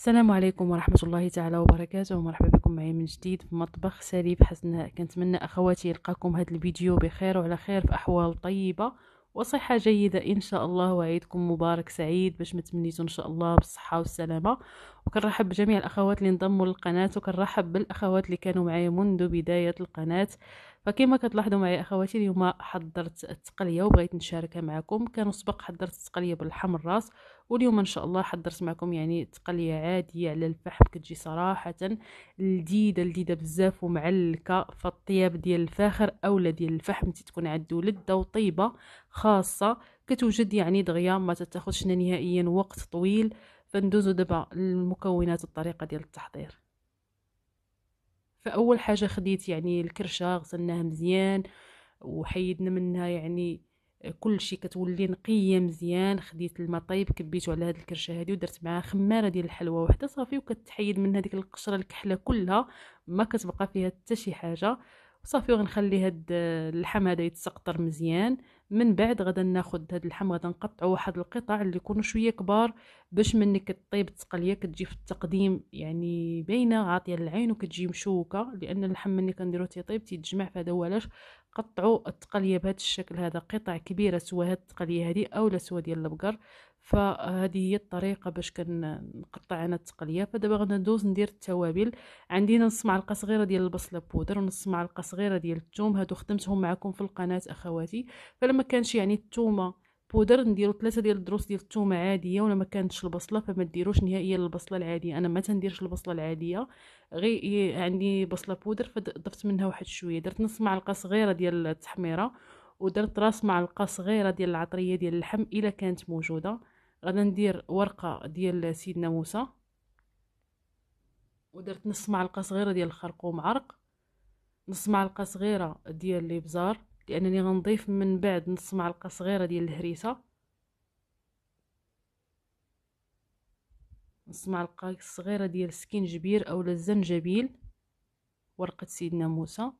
السلام عليكم ورحمة الله تعالى وبركاته ومرحبا بكم معي من جديد في مطبخ سليب حسناء كنتمنى أخواتي يلقاكم هذا الفيديو بخير وعلى خير في أحوال طيبة وصحة جيدة إن شاء الله وعيدكم مبارك سعيد باش متمنيتو إن شاء الله بالصحة والسلامة وكنرحب بجميع الأخوات اللي انضموا للقناة وكنرحب بالأخوات اللي كانوا معايا منذ بداية القناة فكما كتلاحظوا معايا أخواتي اليوم حضرت التقلية وبغيت نشاركها معكم كانوا سبق حضرت التقلية باللحم الراس واليوم إن شاء الله حضرت معكم يعني تقلية عادية على الفحم كتجي صراحة لذيذة لذيذة بزاف ومعلكة فالطياب ديال الفاخر اولا ديال الفحم تتكون عنده لذة وطيبة خاصة كتوجد يعني دغيا ما تتاخذش نهائيا وقت طويل فندوزو دابا للمكونات والطريقه ديال التحضير فاول حاجه خديت يعني الكرشه غسلناها مزيان وحيدنا منها يعني كل شيء كتولي نقيه مزيان خديت الماء طيب كبيته على هاد الكرشه هادي ودرت معاها خماره ديال الحلوى وحده صافي وكتحيد منها ديك القشره الكحله كلها ما كتبقى فيها حتى شي حاجه صافي وغنخلي هاد اللحم آه، هذا يتسقطر مزيان من بعد غدا ناخد هاد اللحم غدا نقطعو واحد القطع اللي يكونوا شويه كبار باش ملي كطيب تقليه كتجي في التقديم يعني باينه عاطيه للعين وكتجي مشوكه لان اللحم مني كنديرو تيطيب تيتجمع فهذا هو علاش قطعوا التقليه بهذا الشكل هذا قطع كبيره سوا هاد التقليه هذه اولا سوا ديال البقر فهذه هي الطريقه باش كنقطع انا التقليه فدابا غادي ندوز ندير التوابل عندي نص معلقه صغيره ديال البصله بودر ونص معلقه صغيره ديال الثوم هادو خدمتهم معكم في القناه اخواتي فلما كانش يعني الثومه بودر نديرو ثلاثه ديال الدروس ديال الثومه عاديه ولا ما كانتش البصله فما ديروش نهائيا البصله العاديه انا ما تنديرش البصله العاديه غير عندي بصله بودر فضفت منها واحد شويه درت نص معلقه صغيره ديال التحميره ودرت راس معلقه صغيره ديال العطريه ديال اللحم الا كانت موجوده غادا ندير ورقه ديال سيدنا موسى ودرت نص معلقه صغيره ديال الخرقوم عرق نص معلقه صغيره ديال الابزار لانني غنضيف من بعد نص معلقه صغيره ديال الهريسه نص معلقه صغيره ديال السكينجبير اولا الزنجبيل ورقه سيدنا موسى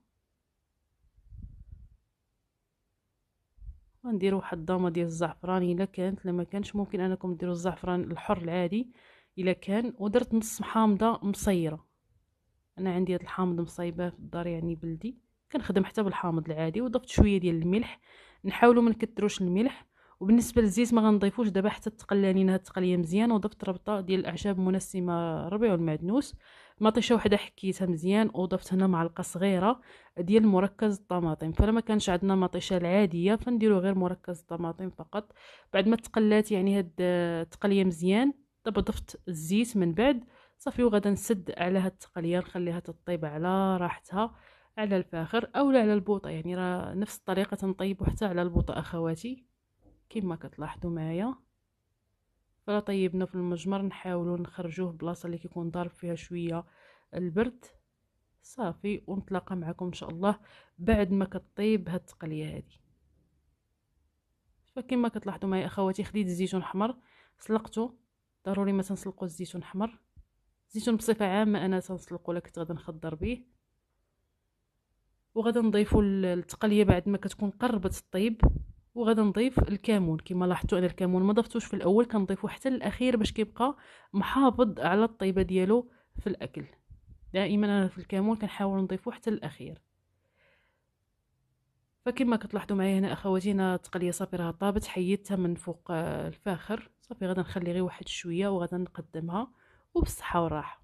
غندير واحد الضامه ديال الزعفران الا كانت لما كانش ممكن انكم ديروا الزعفران الحر العادي الا كان ودرت نص حامضه مصيره انا عندي هاد الحامض مصايبه في الدار يعني بلدي كنخدم حتى بالحامض العادي وضفت شويه ديال الملح نحاولوا ما نكثروش الملح وبالنسبه للزيت ما غنضيفوش دابا حتى تقلانين هاد التقليه مزيان وضفت ربطه ديال الاعشاب منسمه ربيع والمعدنوس مطيشه وحده حكيتها مزيان وضفت هنا معلقه صغيره ديال مركز الطماطم فلما كانش عندنا مطيشه العاديه فنديرو غير مركز الطماطم فقط بعد ما تقلات يعني هاد التقليه مزيان دابا ضفت الزيت من بعد صافي وغادا نسد على هاد التقليه نخليها تطيب على راحتها على الفاخر اولا على البوطه يعني راه نفس الطريقه تنطيبو حتى على البوطه اخواتي كما كتلاحظوا معايا فلا طيبنا في المجمر نحاولوا نخرجوه بلاصه اللي كيكون ضارب فيها شويه البرد صافي ونتلاقى معكم ان شاء الله بعد ما كطيب هاد التقليه هذه فكما كتلاحظوا معايا اخواتي خديت الزيتون حمر سلقته ضروري ما تنسلقوا الزيتون حمر الزيتون بصفه عامه انا تنسلقو لك غادي نخضر به وغادا نضيفوا التقليه بعد ما كتكون قربت الطيب وغادا نضيف الكمون كما لاحظتوا انا الكمون ما ضفتوش في الاول كنضيفو حتى الاخير باش كيبقى محافظ على الطيبه ديالو في الاكل دائما انا في الكمون كنحاول نضيفو حتى الاخير فكما كتلاحظوا معايا هنا اخواتي انا التقليه صافي راه طابت حيدتها من فوق آه، الفاخر صافي غادا نخلي غير واحد شويه وغادا نقدمها وبالصحه والراحه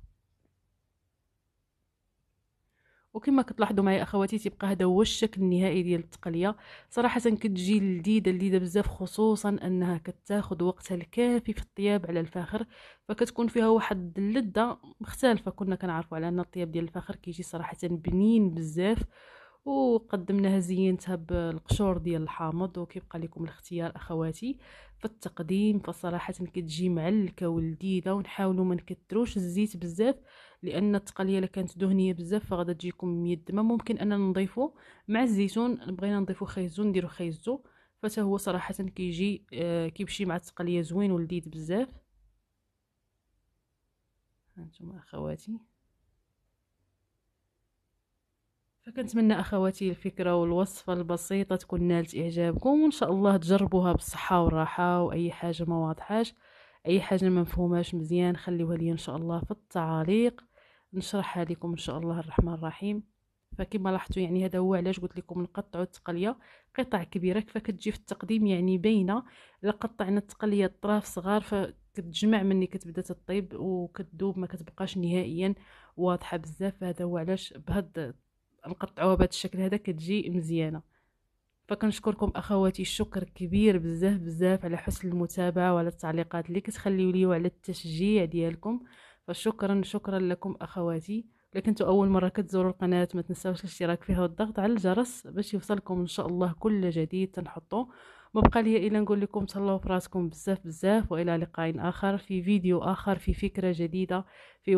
وكما كتلاحظوا معايا اخواتي تيبقى هذا هو الشكل النهائي ديال التقليه صراحه كتجي لذيذه لذيذه بزاف خصوصا انها كتاخذ وقتها الكافي في الطياب على الفاخر فكتكون فيها واحد اللذه مختلفه كنا كنعرفوا على ان الطياب ديال الفاخر كيجي صراحه بنين بزاف وقدمناها زينتها بالقشور ديال الحامض وكيبقى لكم الاختيار اخواتي في التقديم فصراحه كتجي معلكه ولذيذه ونحاولوا ما نكثروش الزيت بزاف لان التقليه الا كانت دهنيه بزاف فغادا تجيكم ما ممكن اننا نضيفو مع الزيتون بغينا نضيفو خيزو نديرو خيزو فتا هو صراحه كيجي آه، كيمشي مع التقليه زوين ولذيذ بزاف هانتوما اخواتي فكنتمنى اخواتي الفكره والوصفه البسيطه تكون نالت اعجابكم وان شاء الله تجربوها بالصحه والراحه واي حاجه ما واضحاش اي حاجه ما مفهوماش مزيان خليوها لي ان شاء الله في التعاليق نشرحها لكم ان شاء الله الرحمن الرحيم فكما لاحظتوا يعني هذا هو علاش قلت لكم نقطعوا التقليه قطع كبيره فكتجي في التقديم يعني باينه الا قطعنا التقليه اطراف صغار فكتجمع مني كتبدا تطيب وكتذوب ما كتبقاش نهائيا واضحه بزاف هذا هو علاش بهاد نقطعوها بهذا الشكل هذا كتجي مزيانه فكنشكركم اخواتي شكر كبير بزاف بزاف على حسن المتابعه وعلى التعليقات اللي كتخليو لي وعلى التشجيع ديالكم فشكرا شكرا لكم اخواتي الا كنتو اول مره كتزوروا القناه ما تنساوش الاشتراك فيها والضغط على الجرس باش يوصلكم ان شاء الله كل جديد تنحطو ما بقى لي الا نقول لكم تهلاو فراسكم بزاف بزاف والى لقاء اخر في فيديو اخر في فكره جديده في